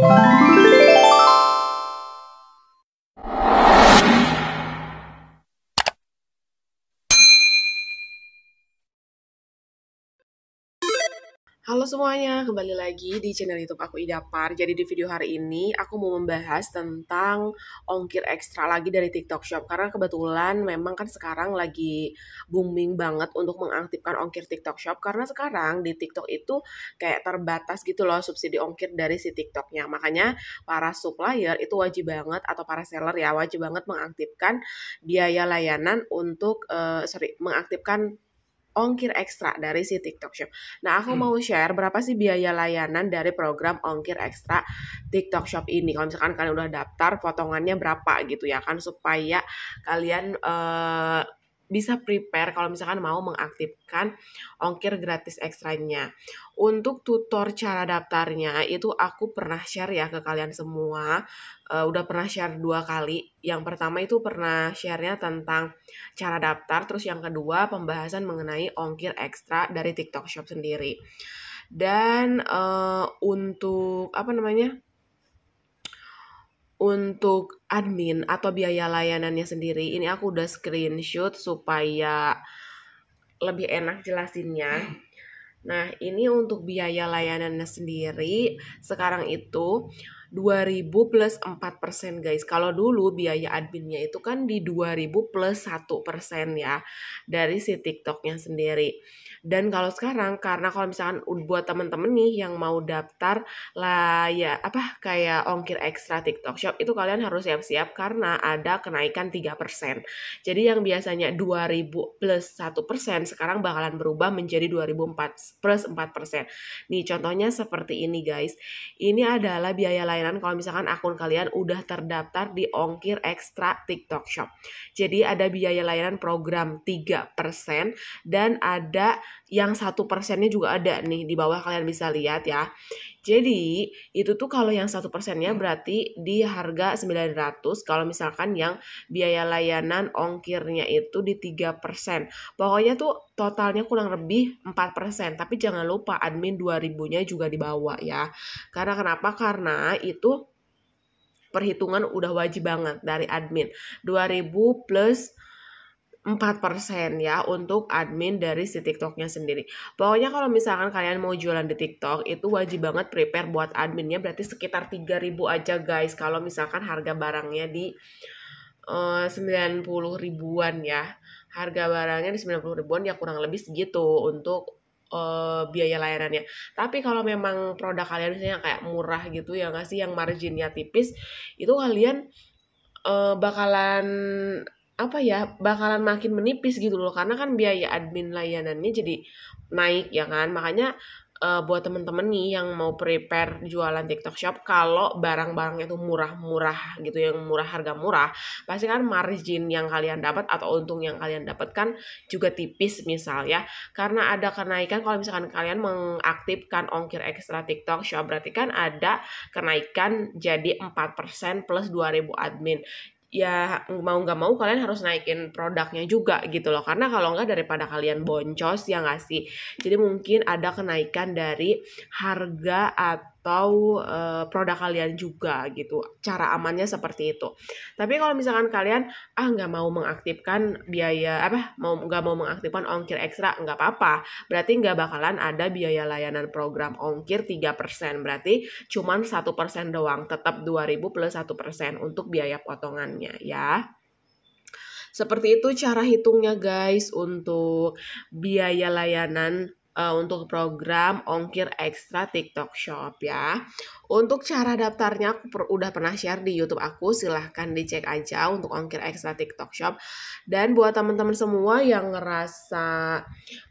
Bye. Halo semuanya, kembali lagi di channel YouTube aku Idapar. Jadi di video hari ini aku mau membahas tentang ongkir ekstra lagi dari TikTok Shop karena kebetulan memang kan sekarang lagi booming banget untuk mengaktifkan ongkir TikTok Shop karena sekarang di TikTok itu kayak terbatas gitu loh subsidi ongkir dari si TikToknya. Makanya para supplier itu wajib banget atau para seller ya wajib banget mengaktifkan biaya layanan untuk uh, sorry mengaktifkan ongkir ekstra dari si TikTok Shop. Nah, aku hmm. mau share berapa sih biaya layanan dari program ongkir ekstra TikTok Shop ini. Kalau misalkan kalian udah daftar, potongannya berapa gitu ya kan supaya kalian uh, bisa prepare kalau misalkan mau mengaktifkan ongkir gratis ekstranya. Untuk tutor cara daftarnya itu aku pernah share ya ke kalian semua. Uh, udah pernah share dua kali. Yang pertama itu pernah sharenya tentang cara daftar, terus yang kedua pembahasan mengenai ongkir ekstra dari TikTok Shop sendiri. Dan uh, untuk apa namanya? Untuk admin atau biaya layanannya sendiri. Ini aku udah screenshot supaya lebih enak jelasinnya. Nah, ini untuk biaya layanannya sendiri sekarang itu 2000 plus 4 persen guys. Kalau dulu biaya adminnya itu kan di 2000 plus 1 persen ya dari si TikToknya sendiri. Dan kalau sekarang karena kalau misalkan buat temen-temen nih yang mau daftar lah ya apa kayak ongkir ekstra TikTok Shop itu kalian harus siap-siap karena ada kenaikan 3 persen. Jadi yang biasanya 2000 plus 1 persen sekarang bakalan berubah menjadi 2004 plus 4 persen. Nih contohnya seperti ini guys. Ini adalah biaya layanan layanan kalau misalkan akun kalian udah terdaftar di ongkir ekstra TikTok Shop. Jadi ada biaya layanan program 3% dan ada yang satu persennya juga ada nih di bawah kalian bisa lihat ya. Jadi itu tuh kalau yang satu persennya berarti di harga 900 kalau misalkan yang biaya layanan ongkirnya itu di 3%. Pokoknya tuh totalnya kurang lebih 4%. Tapi jangan lupa admin 2000-nya juga dibawa ya. Karena kenapa? Karena itu perhitungan udah wajib banget dari admin. 2000 plus 4% ya untuk admin dari si TikToknya sendiri. Pokoknya kalau misalkan kalian mau jualan di TikTok itu wajib banget prepare buat adminnya berarti sekitar 3000 aja guys kalau misalkan harga barangnya di eh, uh, 90 ribuan ya harga barangnya di 90 ribuan ya kurang lebih segitu untuk uh, biaya layanannya. Tapi kalau memang produk kalian misalnya kayak murah gitu ya nggak sih yang marginnya tipis, itu kalian uh, bakalan apa ya bakalan makin menipis gitu loh karena kan biaya admin layanannya jadi naik ya kan makanya uh, buat temen-temen nih yang mau prepare jualan TikTok Shop kalau barang-barangnya itu murah-murah gitu yang murah harga murah pasti kan margin yang kalian dapat atau untung yang kalian dapatkan juga tipis misal ya karena ada kenaikan kalau misalkan kalian mengaktifkan ongkir ekstra TikTok Shop berarti kan ada kenaikan jadi 4% plus 2000 admin ya mau nggak mau kalian harus naikin produknya juga gitu loh karena kalau nggak daripada kalian boncos ya nggak sih jadi mungkin ada kenaikan dari harga atau atau e, produk kalian juga gitu. Cara amannya seperti itu. Tapi kalau misalkan kalian ah nggak mau mengaktifkan biaya apa mau nggak mau mengaktifkan ongkir ekstra nggak apa-apa. Berarti nggak bakalan ada biaya layanan program ongkir 3%. Berarti cuma satu persen doang. Tetap 2000 plus satu persen untuk biaya potongannya ya. Seperti itu cara hitungnya guys untuk biaya layanan uh, untuk program ongkir ekstra TikTok Shop ya. Untuk cara daftarnya aku per, udah pernah share di YouTube aku, silahkan dicek aja untuk ongkir ekstra TikTok Shop. Dan buat teman-teman semua yang ngerasa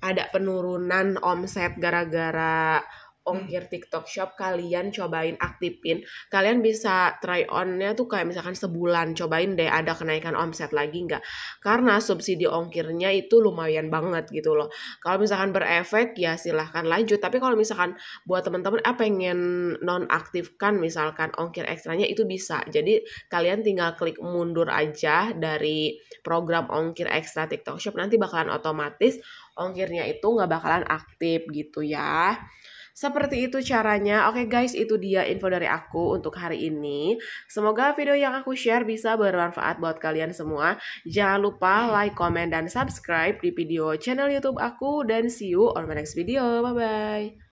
ada penurunan omset gara-gara ongkir hmm. TikTok Shop kalian cobain aktifin kalian bisa try onnya tuh kayak misalkan sebulan cobain deh ada kenaikan omset lagi nggak karena subsidi ongkirnya itu lumayan banget gitu loh kalau misalkan berefek ya silahkan lanjut tapi kalau misalkan buat teman-teman apa ah, pengen nonaktifkan misalkan ongkir ekstranya itu bisa jadi kalian tinggal klik mundur aja dari program ongkir ekstra TikTok Shop nanti bakalan otomatis ongkirnya itu nggak bakalan aktif gitu ya. Seperti itu caranya. Oke okay guys, itu dia info dari aku untuk hari ini. Semoga video yang aku share bisa bermanfaat buat kalian semua. Jangan lupa like, comment, dan subscribe di video channel YouTube aku. Dan see you on my next video. Bye-bye.